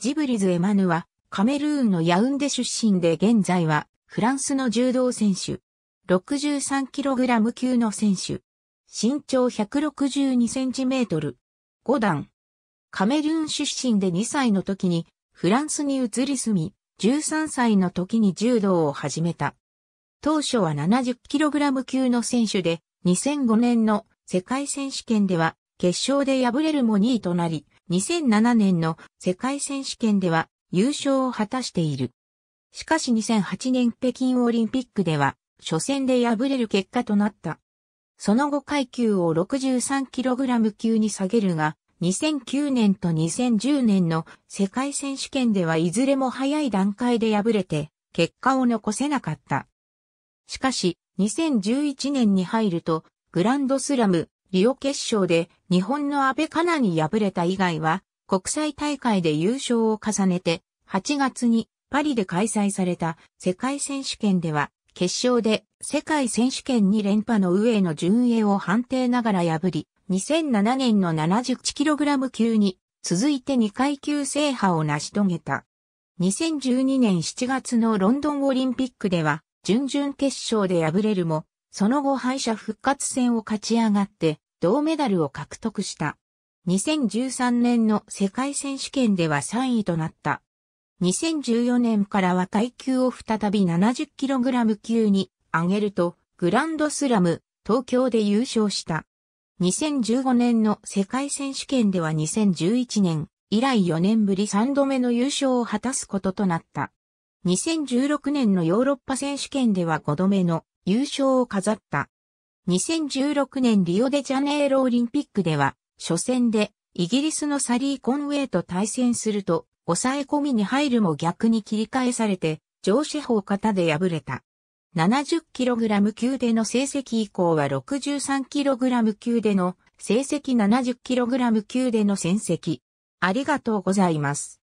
ジブリズ・エマヌは、カメルーンのヤウンデ出身で現在は、フランスの柔道選手。63kg 級の選手。身長 162cm。5段。カメルーン出身で2歳の時に、フランスに移り住み、13歳の時に柔道を始めた。当初は 70kg 級の選手で、2005年の世界選手権では、決勝で敗れるも2位となり、2007年の世界選手権では優勝を果たしている。しかし2008年北京オリンピックでは初戦で敗れる結果となった。その後階級を 63kg 級に下げるが、2009年と2010年の世界選手権ではいずれも早い段階で敗れて、結果を残せなかった。しかし、2011年に入ると、グランドスラムリオ決勝で日本の安倍かなに敗れた以外は、国際大会で優勝を重ねて、8月にパリで開催された世界選手権では、決勝で世界選手権2連覇の上への順位を判定ながら破り、2007年の 71kg 級に続いて2階級制覇を成し遂げた。2012年7月のロンドンオリンピックでは準々決勝で敗れるもその後敗者復活戦を勝ち上がって銅メダルを獲得した。2013年の世界選手権では3位となった。2014年からは階級を再び 70kg 級に上げると、グランドスラム、東京で優勝した。2015年の世界選手権では2011年以来4年ぶり3度目の優勝を果たすこととなった。2016年のヨーロッパ選手権では5度目の優勝を飾った。2016年リオデジャネイロオリンピックでは、初戦でイギリスのサリー・コンウェイと対戦すると、抑え込みに入るも逆に切り返されて、上司法型で敗れた。70kg 級での成績以降は 63kg 級での成績 70kg 級での戦績。ありがとうございます。